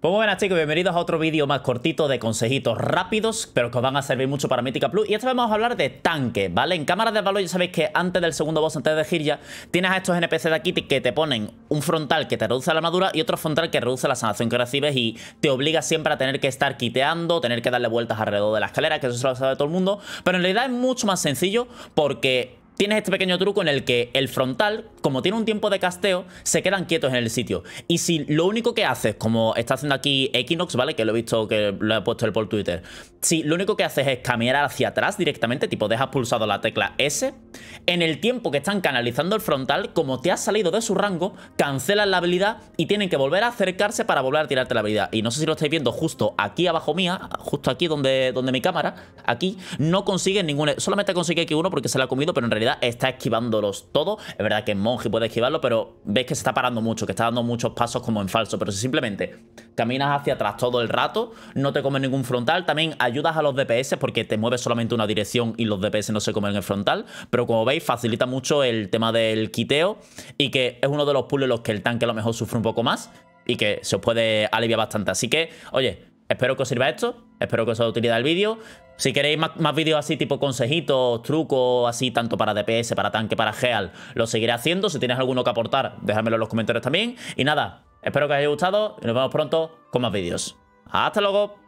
Pues buenas chicos, bienvenidos a otro vídeo más cortito de consejitos rápidos, pero que os van a servir mucho para Mítica Plus. Y esta vez vamos a hablar de tanque, ¿vale? En cámaras de valor ya sabéis que antes del segundo boss, antes de ya tienes a estos NPC de aquí que te ponen un frontal que te reduce la armadura y otro frontal que reduce la sanación que recibes y te obliga siempre a tener que estar quiteando, tener que darle vueltas alrededor de la escalera, que eso se lo sabe todo el mundo. Pero en realidad es mucho más sencillo porque tienes este pequeño truco en el que el frontal, como tiene un tiempo de casteo, se quedan quietos en el sitio. Y si lo único que haces, como está haciendo aquí Equinox, ¿vale? Que lo he visto, que lo he puesto él por Twitter. Si lo único que haces es caminar hacia atrás directamente, tipo dejas pulsado la tecla S en el tiempo que están canalizando el frontal, como te has salido de su rango, cancelan la habilidad y tienen que volver a acercarse para volver a tirarte la habilidad. Y no sé si lo estáis viendo justo aquí abajo mía, justo aquí donde, donde mi cámara, aquí, no consiguen ninguna, e-, Solamente consigue que uno porque se la ha comido, pero en realidad está esquivándolos todos. Es verdad que Monji puede esquivarlo, pero ves que se está parando mucho, que está dando muchos pasos como en falso. Pero si simplemente caminas hacia atrás todo el rato, no te comes ningún frontal, también ayudas a los DPS porque te mueves solamente una dirección y los DPS no se comen el frontal, pero como veis, facilita mucho el tema del quiteo y que es uno de los puzzles en los que el tanque a lo mejor sufre un poco más y que se os puede aliviar bastante. Así que, oye, espero que os sirva esto, espero que os haya utilidad el vídeo. Si queréis más, vídeos así, tipo consejitos, trucos, así, tanto para DPS, para tanque, para Geal, lo seguiré haciendo. Si tienes alguno que aportar, déjamelo en los comentarios también. Y nada, espero que os haya gustado y nos vemos pronto con más vídeos. ¡Hasta luego!